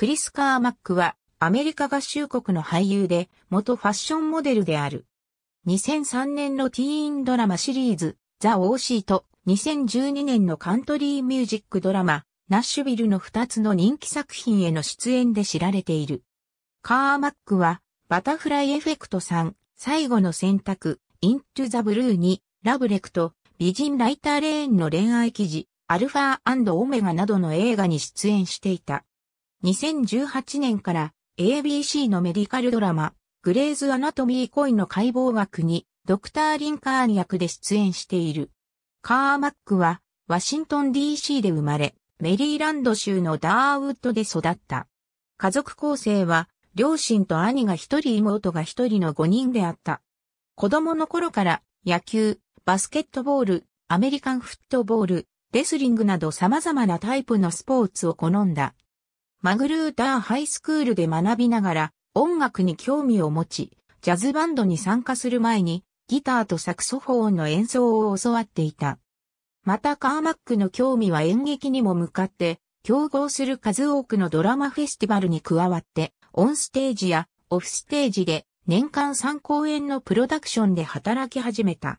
クリス・カーマックはアメリカ合衆国の俳優で元ファッションモデルである。2003年のティーンドラマシリーズザ・オーシーと2012年のカントリーミュージックドラマナッシュビルの2つの人気作品への出演で知られている。カーマックはバタフライエフェクトさん、最後の選択、イントゥ・ザ・ブルーにラブレクト、美人ライターレーンの恋愛記事、アルファオメガなどの映画に出演していた。2018年から ABC のメディカルドラマ、グレーズ・アナトミーコイの解剖学に、ドクター・リンカーン役で出演している。カーマックは、ワシントン DC で生まれ、メリーランド州のダーウッドで育った。家族構成は、両親と兄が一人妹が一人の5人であった。子供の頃から野球、バスケットボール、アメリカンフットボール、レスリングなど様々なタイプのスポーツを好んだ。マグルーターハイスクールで学びながら音楽に興味を持ち、ジャズバンドに参加する前にギターとサクソフォンの演奏を教わっていた。またカーマックの興味は演劇にも向かって、競合する数多くのドラマフェスティバルに加わって、オンステージやオフステージで年間3公演のプロダクションで働き始めた。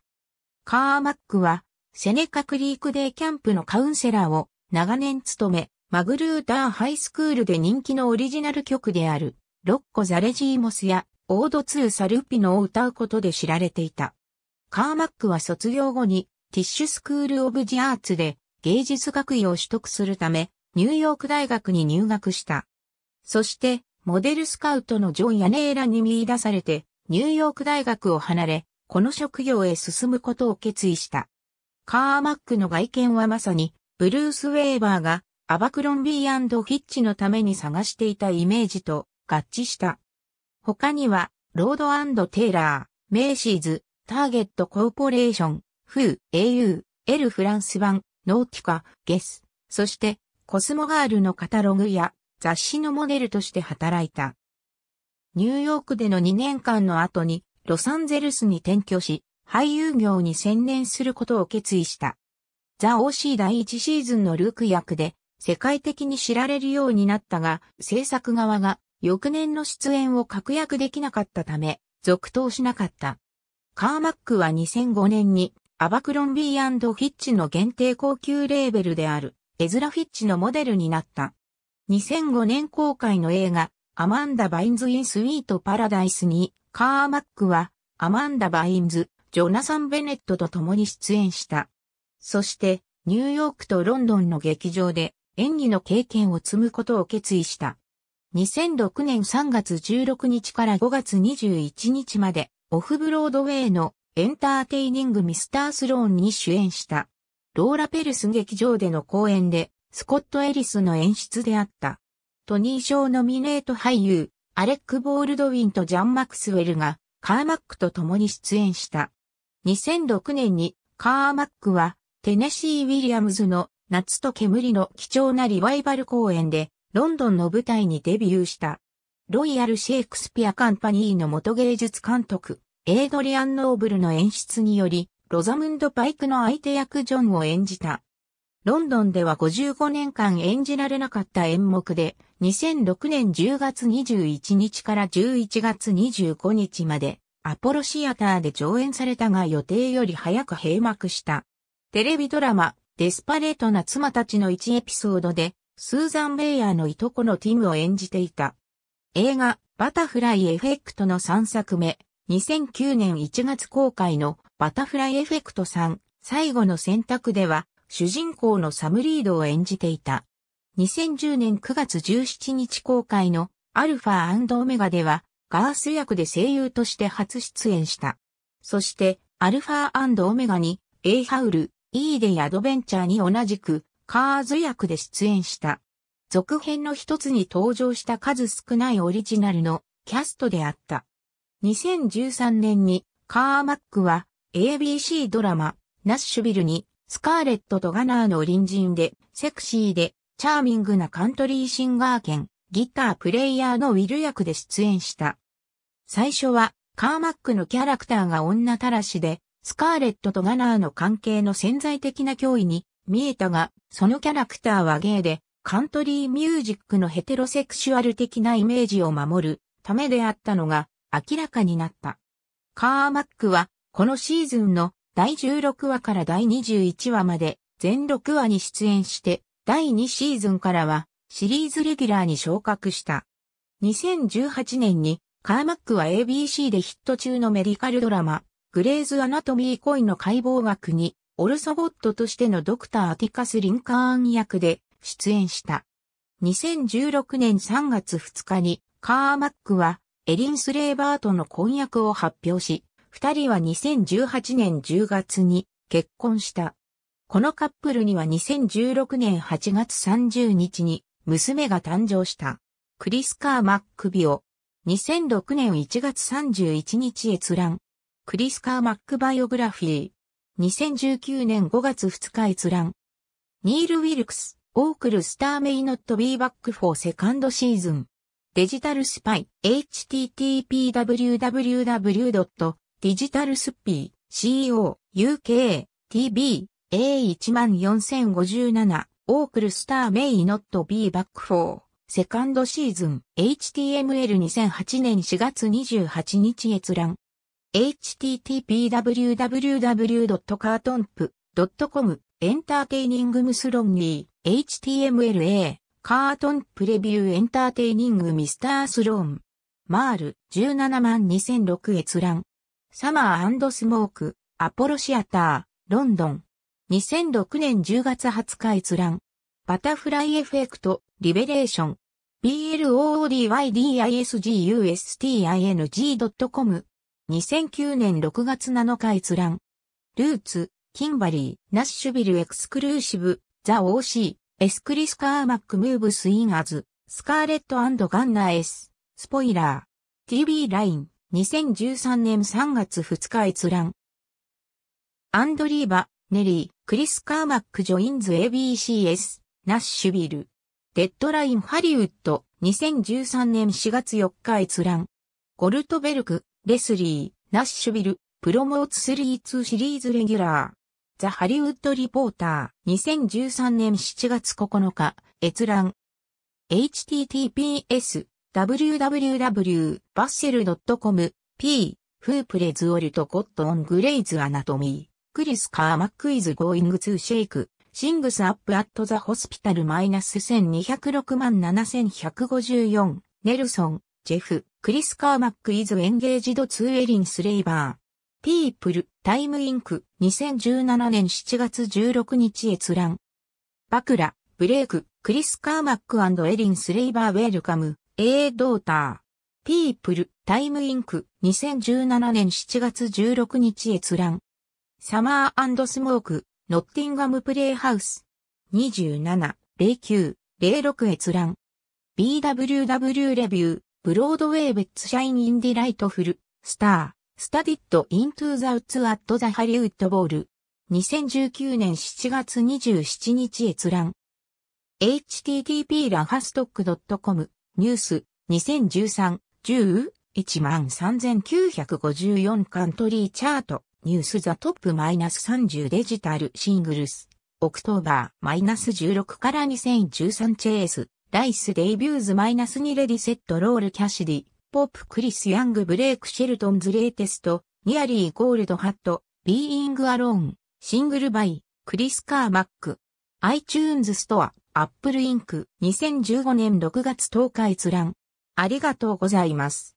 カーマックはセネカクリークデイキャンプのカウンセラーを長年務め、マグルーターハイスクールで人気のオリジナル曲である、ロッコ・ザレジーモスや、オードツーサルピノを歌うことで知られていた。カーマックは卒業後に、ティッシュスクール・オブ・ジ・アーツで芸術学位を取得するため、ニューヨーク大学に入学した。そして、モデルスカウトのジョン・ヤネーラに見出されて、ニューヨーク大学を離れ、この職業へ進むことを決意した。カーマックの外見はまさに、ブルース・ウェーバーがアバクロンビーフィッチのために探していたイメージと合致した。他には、ロードテイラー、メイシーズ、ターゲットコーポレーション、フー、au、エルフランス版、ノーティカ、ゲス、そして、コスモガールのカタログや雑誌のモデルとして働いた。ニューヨークでの2年間の後に、ロサンゼルスに転居し、俳優業に専念することを決意した。ザ・オーシー第1シーズンのルーク役で、世界的に知られるようになったが、制作側が翌年の出演を確約できなかったため、続投しなかった。カーマックは2005年にアバクロンビーフィッチの限定高級レーベルであるエズラ・フィッチのモデルになった。2005年公開の映画アマンダ・バインズ・イン・スイート・パラダイスにカーマックはアマンダ・バインズ、ジョナサン・ベネットと共に出演した。そしてニューヨークとロンドンの劇場で演技の経験を積むことを決意した。2006年3月16日から5月21日まで、オフブロードウェイのエンターテイニングミスタースローンに主演した。ローラ・ペルス劇場での公演で、スコット・エリスの演出であった。トニー賞ノミネート俳優、アレック・ボールドウィンとジャン・マクスウェルが、カーマックと共に出演した。2006年に、カーマックは、テネシー・ウィリアムズの夏と煙の貴重なリバイバル公演で、ロンドンの舞台にデビューした。ロイヤル・シェイクスピア・カンパニーの元芸術監督、エイドリアン・ノーブルの演出により、ロザムンド・パイクの相手役ジョンを演じた。ロンドンでは55年間演じられなかった演目で、2006年10月21日から11月25日まで、アポロシアターで上演されたが予定より早く閉幕した。テレビドラマ、デスパレートな妻たちの1エピソードで、スーザン・ベイヤーのいとこのティムを演じていた。映画、バタフライエフェクトの3作目、2009年1月公開のバタフライエフェクト3、最後の選択では、主人公のサムリードを演じていた。2010年9月17日公開のアルファオメガでは、ガース役で声優として初出演した。そして、アルファオメガに、エイハウル、イーデイアドベンチャーに同じく、カーズ役で出演した。続編の一つに登場した数少ないオリジナルのキャストであった。2013年にカーマックは ABC ドラマナッシュビルにスカーレットとガナーの隣人でセクシーでチャーミングなカントリーシンガー兼ギタープレイヤーのウィル役で出演した。最初はカーマックのキャラクターが女たらしでスカーレットとガナーの関係の潜在的な脅威に見えたが、そのキャラクターはゲイで、カントリーミュージックのヘテロセクシュアル的なイメージを守るためであったのが明らかになった。カーマックは、このシーズンの第16話から第21話まで全6話に出演して、第2シーズンからはシリーズレギュラーに昇格した。2018年にカーマックは ABC でヒット中のメディカルドラマ、グレーズ・アナトミー・コイの解剖学に、オルソボットとしてのドクター・アティカス・リンカーン役で出演した。2016年3月2日に、カーマックは、エリン・スレーバーとの婚約を発表し、二人は2018年10月に結婚した。このカップルには2016年8月30日に娘が誕生した。クリス・カー・マックビオ。2006年1月31日閲覧。クリスカー・マック・バイオグラフィー。2019年5月2日閲覧。ニール・ウィルクス、オークル・スター・メイ・ノット・ビーバック・フォー・セカンド・シーズン。デジタルスパイ、http://www.digitalspy.co.uk.tb.a14057 オークルスターメイノット B バックフォーセカンドシーズン HTML2008 年4月28日閲覧 http://www.cartonp.com エンターテイニングムスロンリー HTMLA カートンプレビューエンターテイニングミスタースローンマール17万2006閲覧サマースモークアポロシアターロンドン2006年10月20日閲覧バタフライエフェクトリベレーション bloodydisgusting.com 2009年6月7日閲覧。ルーツ、キンバリー、ナッシュビルエクスクルーシブ、ザ・ OC、エスクリスカーマックムーブスインアズ、スカーレットガンナース、スポイラー。TV ライン、2013年3月2日閲覧。アンドリーバ、ネリー、クリス・カーマック・ジョインズ ABCS、ナッシュビル。デッドライン・ハリウッド、2013年4月4日閲覧。ゴルトベルク、レスリー、ナッシュビル、プロモーツ3-2シリーズレギュラー。ザ・ハリウッド・リポーター、2013年7月9日、閲覧。https, www.bassel.com, p, フープレズオルト・コット・ン・グレイズ・アナトミー、クリス・カー・マック・イズ・ゴーイング・ツー・シェイク、シングス・アップ・アット・ザ・ホスピタル・マイナス1206万7154、ネルソン、ジェフ。クリス・カーマック・イズ・エンゲージド・ツー・エリン・スレイバー。ピープル・タイム・インク、2017年7月16日閲覧。バクラ、ブレイク、クリス・カーマックエリン・スレイバー・ウェルカム、エー・ドーター。ピープル、タイム・インク、2017年7月16日閲覧。サマースモーク、ノッティンガム・プレイハウス。27、09、06閲覧。BWW レビュー。ブロードウェイベッツシャインインディライトフル、スター、スタディットイントゥーザウツアットザハリウッドボール。2019年7月27日閲覧。http ラファストック .com ニュース2013 10 13,954カントリーチャート、ニュースザトップマイナス30デジタルシングルス、オクトーバーマイナス16から2013チェース、ライス・デイビューズ・マイナスニレディ・セット・ロール・キャシディ、ポップ・クリス・ヤング・ブレイク・シェルトンズ・レイテスト、ニアリー・ゴールド・ハット、ビーイング・アローン、シングル・バイ、クリス・カー・マック、iTunes ストア、Apple Inc. 2015年6月10日閲覧。ありがとうございます。